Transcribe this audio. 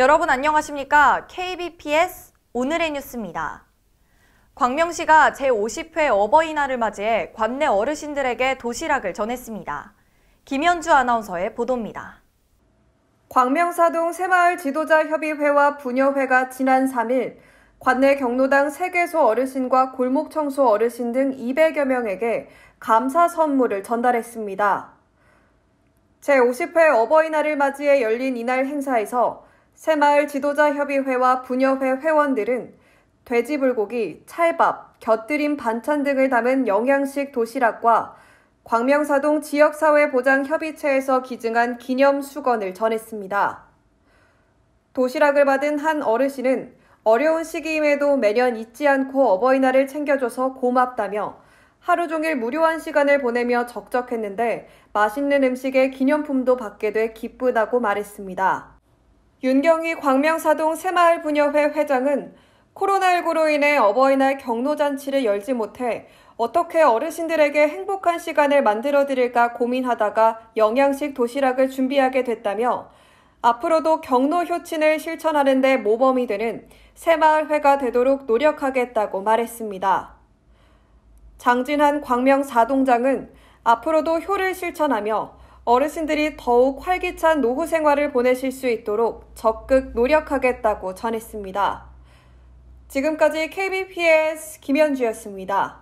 여러분 안녕하십니까? KBPS 오늘의 뉴스입니다. 광명시가 제50회 어버이날을 맞이해 관내 어르신들에게 도시락을 전했습니다. 김현주 아나운서의 보도입니다. 광명사동 새마을 지도자협의회와 부녀회가 지난 3일 관내 경로당 세계소 어르신과 골목 청소 어르신 등 200여 명에게 감사 선물을 전달했습니다. 제50회 어버이날을 맞이해 열린 이날 행사에서 새마을 지도자협의회와 부녀회 회원들은 돼지불고기, 찰밥, 곁들임 반찬 등을 담은 영양식 도시락과 광명사동 지역사회보장협의체에서 기증한 기념 수건을 전했습니다. 도시락을 받은 한 어르신은 어려운 시기임에도 매년 잊지 않고 어버이날을 챙겨줘서 고맙다며 하루 종일 무료한 시간을 보내며 적적했는데 맛있는 음식에 기념품도 받게 돼 기쁘다고 말했습니다. 윤경희 광명사동 새마을 분녀회 회장은 코로나19로 인해 어버이날 경로잔치를 열지 못해 어떻게 어르신들에게 행복한 시간을 만들어 드릴까 고민하다가 영양식 도시락을 준비하게 됐다며 앞으로도 경로 효친을 실천하는 데 모범이 되는 새마을회가 되도록 노력하겠다고 말했습니다. 장진한 광명 사동장은 앞으로도 효를 실천하며 어르신들이 더욱 활기찬 노후 생활을 보내실 수 있도록 적극 노력하겠다고 전했습니다. 지금까지 KBPS 김현주였습니다.